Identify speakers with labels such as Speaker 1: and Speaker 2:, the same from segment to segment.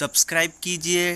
Speaker 1: subscribe कीजिए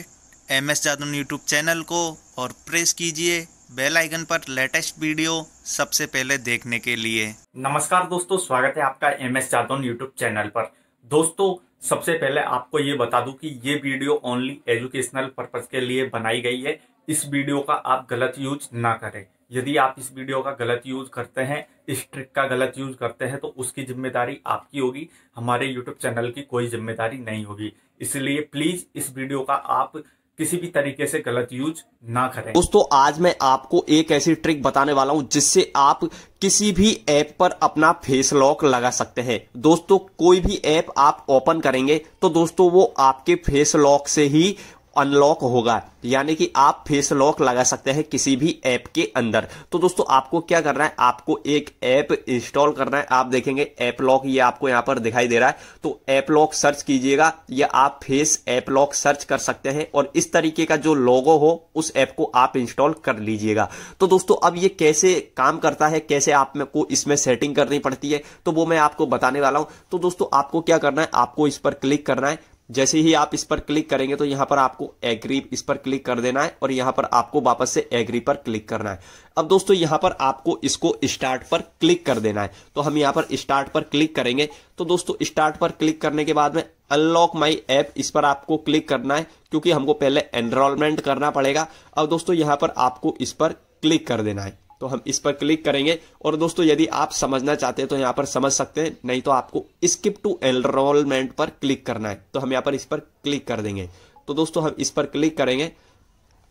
Speaker 1: M S Jadavan YouTube channel को और प्रेस कीजिए बेल आइकन पर लेटेस्ट वीडियो सबसे पहले देखने के लिए नमस्कार दोस्तों स्वागत है आपका M S Jadavan YouTube channel पर दोस्तों सबसे पहले आपको ये बता दूं कि ये वीडियो ओनली एजुकेशनल पर्पज के लिए बनाई गई है इस वीडियो का आप गलत यूज ना करें यदि आप इस वीडियो का गलत यूज़ करते हैं इस ट्रिक का गलत यूज़ करते हैं तो उसकी जिम्मेदारी आपकी होगी हमारे यूट्यूब चैनल की कोई जिम्मेदारी नहीं होगी इसलिए प्लीज़ इस वीडियो का आप किसी भी तरीके से गलत यूज ना करें दोस्तों
Speaker 2: आज मैं आपको एक ऐसी ट्रिक बताने वाला हूं जिससे आप किसी भी ऐप पर अपना फेस लॉक लगा सकते हैं दोस्तों कोई भी ऐप आप ओपन करेंगे तो दोस्तों वो आपके फेस लॉक से ही अनलॉक होगा यानी कि आप फेस लॉक लगा सकते हैं किसी भी ऐप के अंदर तो दोस्तों आपको क्या करना है आपको एक ऐप इंस्टॉल करना है आप देखेंगे ऐप लॉक ये आपको यहाँ पर दिखाई दे रहा है तो ऐप लॉक सर्च कीजिएगा या आप फेस ऐप लॉक सर्च कर सकते हैं और इस तरीके का जो लोगो हो उस ऐप को आप इंस्टॉल कर लीजिएगा तो दोस्तों अब ये कैसे काम करता है कैसे आप को इसमें सेटिंग करनी पड़ती है तो वो मैं आपको बताने वाला हूं तो दोस्तों आपको क्या करना है आपको इस पर क्लिक करना है जैसे ही आप इस पर क्लिक करेंगे तो यहां पर आपको एग्री इस पर क्लिक कर देना है और यहां पर आपको वापस से एग्री पर क्लिक करना है अब दोस्तों यहां पर आपको इसको स्टार्ट पर क्लिक कर देना है तो हम यहां पर स्टार्ट पर क्लिक करेंगे तो दोस्तों स्टार्ट पर क्लिक करने के बाद में अनलॉक माई ऐप इस पर आपको क्लिक करना है क्योंकि हमको पहले एनरोलमेंट करना पड़ेगा अब दोस्तों यहां पर आपको इस पर क्लिक कर देना है तो हम इस पर क्लिक करेंगे और दोस्तों यदि आप समझना चाहते हैं तो यहाँ पर समझ सकते हैं नहीं तो आपको स्किप टू एनरोलमेंट पर क्लिक करना है तो हम यहाँ पर इस पर क्लिक कर देंगे तो दोस्तों हम इस पर क्लिक करेंगे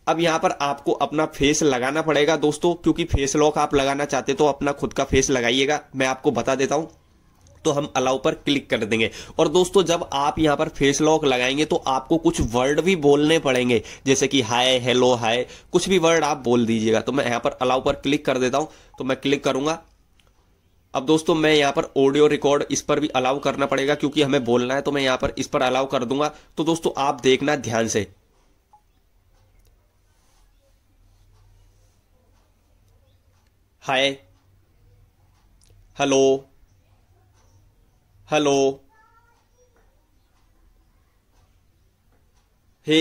Speaker 2: अब यहाँ पर आपको अपना फेस लगाना पड़ेगा दोस्तों क्योंकि फेस लॉक आप लगाना चाहते तो अपना खुद का फेस लगाइएगा मैं आपको बता देता हूँ तो हम अलाउ पर क्लिक कर देंगे और दोस्तों जब आप यहां पर फेस लॉक लगाएंगे तो आपको कुछ वर्ड भी बोलने पड़ेंगे जैसे कि हाय हेलो हाय कुछ भी वर्ड आप बोल दीजिएगा तो मैं यहां पर अलाउ पर क्लिक कर देता हूं तो मैं क्लिक करूंगा अब दोस्तों मैं यहां पर ऑडियो रिकॉर्ड इस पर भी अलाउ करना पड़ेगा क्योंकि हमें बोलना है तो मैं यहां पर इस पर अलाउ कर दूंगा तो दोस्तों आप देखना ध्यान से हाय हेलो हेलो हे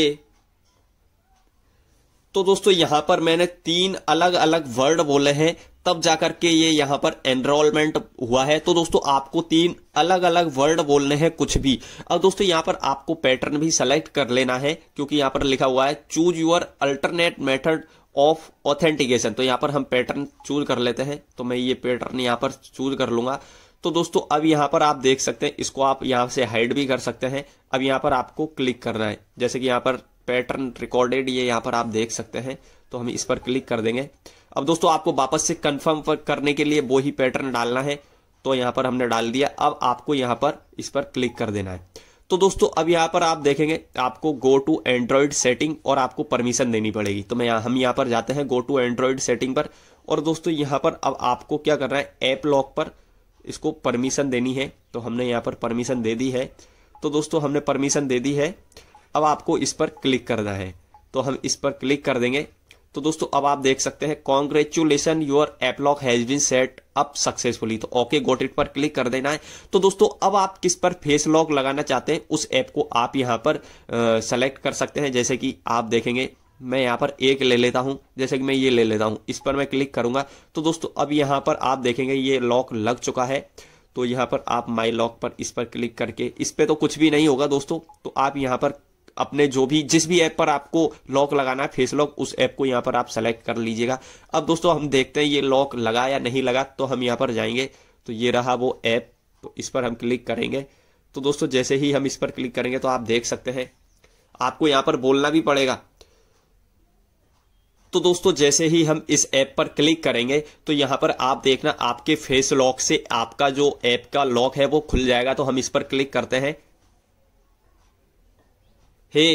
Speaker 2: तो दोस्तों यहां पर मैंने तीन अलग अलग वर्ड बोले हैं तब जाकर के ये यहां पर एनरोलमेंट हुआ है तो दोस्तों आपको तीन अलग अलग वर्ड बोलने हैं कुछ भी अब दोस्तों यहां पर आपको पैटर्न भी सेलेक्ट कर लेना है क्योंकि यहां पर लिखा हुआ है choose your alternate method of authentication तो यहां पर हम पैटर्न चूज कर लेते हैं तो मैं ये पैटर्न यहां पर चूज कर लूंगा तो दोस्तों अब यहां पर आप देख सकते हैं इसको आप यहां से हाइड भी कर सकते हैं अब यहां पर आपको क्लिक करना है जैसे कि यहाँ पर पैटर्न रिकॉर्डेड ये यहाँ पर आप देख सकते हैं तो हम इस पर क्लिक कर देंगे अब दोस्तों आपको वापस से कंफर्म करने के लिए वो ही पैटर्न डालना है तो यहां पर हमने डाल दिया अब आपको यहां पर इस पर क्लिक कर देना है तो दोस्तों अब यहाँ पर आप देखेंगे आपको गो टू एंड्रॉयड सेटिंग और आपको परमिशन देनी पड़ेगी तो मैं यहां हम यहां पर जाते हैं गो टू एंड्रॉइड सेटिंग पर और दोस्तों यहाँ पर अब आपको क्या करना है ऐप लॉक पर इसको परमिशन देनी है तो हमने यहाँ पर परमिशन दे दी है तो दोस्तों हमने परमिशन दे दी है अब आपको इस पर क्लिक करना है तो हम इस पर क्लिक कर देंगे तो दोस्तों अब आप देख सकते हैं congratulation your AppLock has been set up successfully तो ओके गोट इट पर क्लिक कर देना है तो दोस्तों अब आप किस पर फेस लॉक लगाना चाहते हैं उस ऐप को आप यहां पर सेलेक्ट कर सकते हैं जैसे कि आप देखेंगे मैं यहाँ पर एक ले लेता हूँ जैसे कि मैं ये ले लेता हूँ इस पर मैं क्लिक करूंगा तो दोस्तों अब यहाँ पर आप देखेंगे ये लॉक लग चुका है तो यहाँ पर आप माई लॉक पर इस पर क्लिक करके इस पर तो कुछ भी नहीं होगा दोस्तों तो आप यहाँ पर अपने जो भी जिस भी ऐप पर आपको लॉक लगाना है फेस लॉक उस ऐप को यहाँ पर आप सेलेक्ट कर लीजिएगा अब दोस्तों हम देखते हैं ये लॉक लगा या नहीं लगा तो हम यहाँ पर जाएंगे तो ये रहा वो ऐप तो इस पर हम क्लिक करेंगे तो दोस्तों जैसे ही हम इस पर क्लिक करेंगे तो आप देख सकते हैं आपको यहाँ पर बोलना भी पड़ेगा तो दोस्तों जैसे ही हम इस ऐप पर क्लिक करेंगे तो यहाँ पर आप देखना आपके फेस लॉक से आपका जो ऐप का लॉक है वो खुल जाएगा तो हम इस पर क्लिक करते हैं हे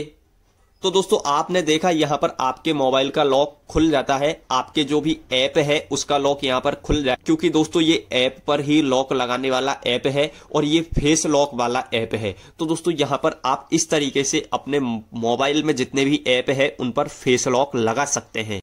Speaker 2: तो दोस्तों आपने देखा यहाँ पर आपके मोबाइल का लॉक खुल जाता है आपके जो भी ऐप है उसका लॉक यहाँ पर खुल जाए क्योंकि दोस्तों ये ऐप पर ही लॉक लगाने वाला ऐप है और ये फेस लॉक वाला ऐप है तो दोस्तों यहाँ पर आप
Speaker 1: इस तरीके से अपने मोबाइल में जितने भी ऐप है उन पर फेस लॉक लगा सकते हैं